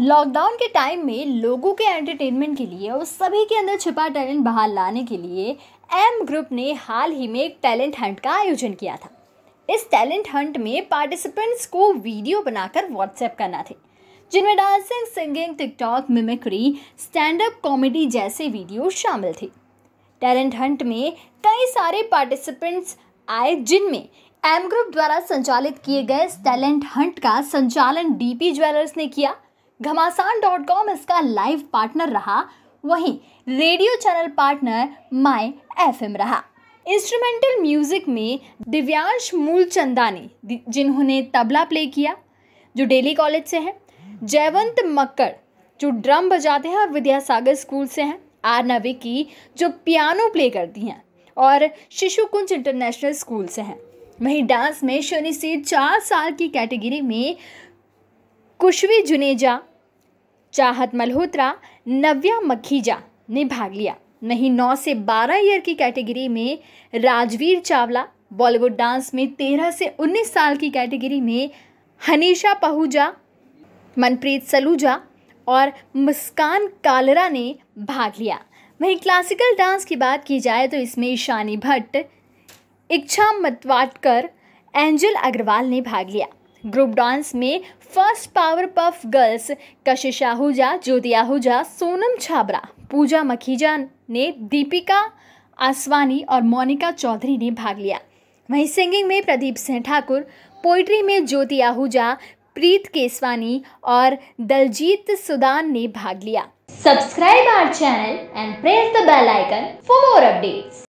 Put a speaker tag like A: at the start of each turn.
A: lockdown के time में लोगों के एंटरटेनमेंट के लिए और सभी के अंदर छिपा टैलेंट बाहर लाने के लिए एम ग्रुप ने हाल ही में एक टैलेंट हंट का आयोजन किया था इस टैलेंट हंट में पार्टिसिपेंट्स को वीडियो बनाकर व्हाट्सएप करना थे जिनमें dancing singing TikTok mimicry stand up comedy जैसे वीडियो शामिल थे टैलेंट हंट में कई सारे पार्टिसिपेंट्स आए जिनमें एम ग्रुप द्वारा संचालित किए गए टैलेंट हंट का संचालन डीपी ज्वेलर्स ने किया घमासान डॉट कॉम इसका लाइव पार्टनर रहा वहीं radio channel partner my F रहा इंस्ट्रूमेंटल म्यूज़िक में दिव्यांश मूलचंदानी जिन्होंने तबला प्ले किया जो डेली कॉलेज से हैं जयवंत मक्कड़ जो ड्रम बजाते हैं और विद्यासागर स्कूल से हैं आर नविकी जो पियानो प्ले करती हैं और शिशु कुंज इंटरनेशनल स्कूल से हैं वहीं डांस में शनि से चार साल की कैटेगरी में कुशवी जुनेजा चाहत मल्होत्रा नव्या मखीजा ने भाग लिया नहीं नौ से बारह ईयर की कैटेगरी में राजवीर चावला बॉलीवुड डांस में तेरह से उन्नीस साल की कैटेगरी में हनीशा पहूजा मनप्रीत सलूजा और मुस्कान कालरा ने भाग लिया वहीं क्लासिकल डांस की बात की जाए तो इसमें ईशानी भट्ट इच्छा मतवाटकर एंजल अग्रवाल ने भाग लिया ग्रुप डांस में first power puff girls Kashish Ahuja ज्योति आहूजा सोनम छाबरा पूजा मखीजा ने दीपिका आसवानी और मोनिका चौधरी ने भाग लिया वहीं सिंगिंग में प्रदीप सिंह ठाकुर पोइट्री में ज्योति आहूजा प्रीत केसवानी और दलजीत सुदान ने भाग लिया subscribe our channel and press the bell icon for more updates